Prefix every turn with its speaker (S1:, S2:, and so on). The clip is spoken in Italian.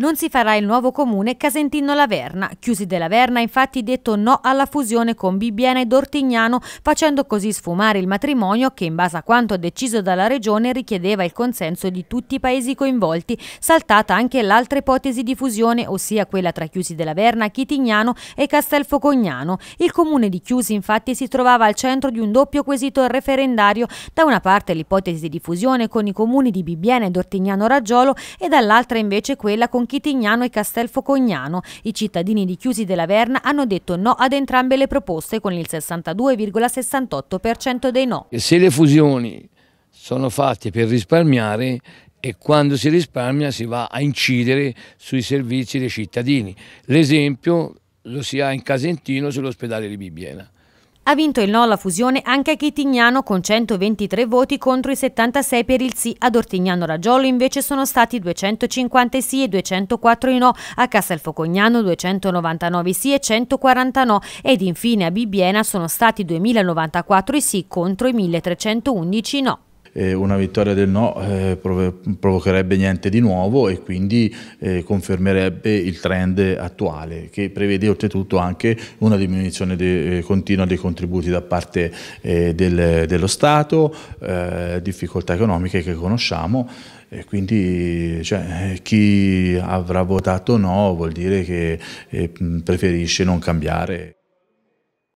S1: non si farà il nuovo comune Casentino Laverna. Chiusi della Verna ha infatti detto no alla fusione con Bibbiena ed Ortignano, facendo così sfumare il matrimonio che in base a quanto deciso dalla regione richiedeva il consenso di tutti i paesi coinvolti, saltata anche l'altra ipotesi di fusione, ossia quella tra Chiusi della Verna, Chitignano e Castelfocognano. Il comune di Chiusi infatti si trovava al centro di un doppio quesito referendario, da una parte l'ipotesi di fusione con i comuni di Bibbiena ed Ortignano Raggiolo e dall'altra invece quella con Chitignano e Castelfocognano. I cittadini di Chiusi della Verna hanno detto no ad entrambe le proposte con il 62,68% dei no.
S2: Se le fusioni sono fatte per risparmiare e quando si risparmia si va a incidere sui servizi dei cittadini. L'esempio lo si ha in Casentino sull'ospedale di Bibbiena.
S1: Ha vinto il no alla fusione anche a Chitignano con 123 voti contro i 76 per il sì. Ad Ortignano Raggiolo invece sono stati 250 sì e 204 no, a Castelfocognano 299 sì e 140 no ed infine a Bibbiena sono stati 2094 sì contro i 1311 no
S3: eh, una vittoria del no eh, prov provocherebbe niente di nuovo e quindi eh, confermerebbe il trend attuale che prevede oltretutto anche una diminuzione de eh, continua dei contributi da parte eh, del dello Stato, eh, difficoltà economiche che conosciamo. E quindi cioè, chi avrà votato no vuol dire che preferisce non cambiare.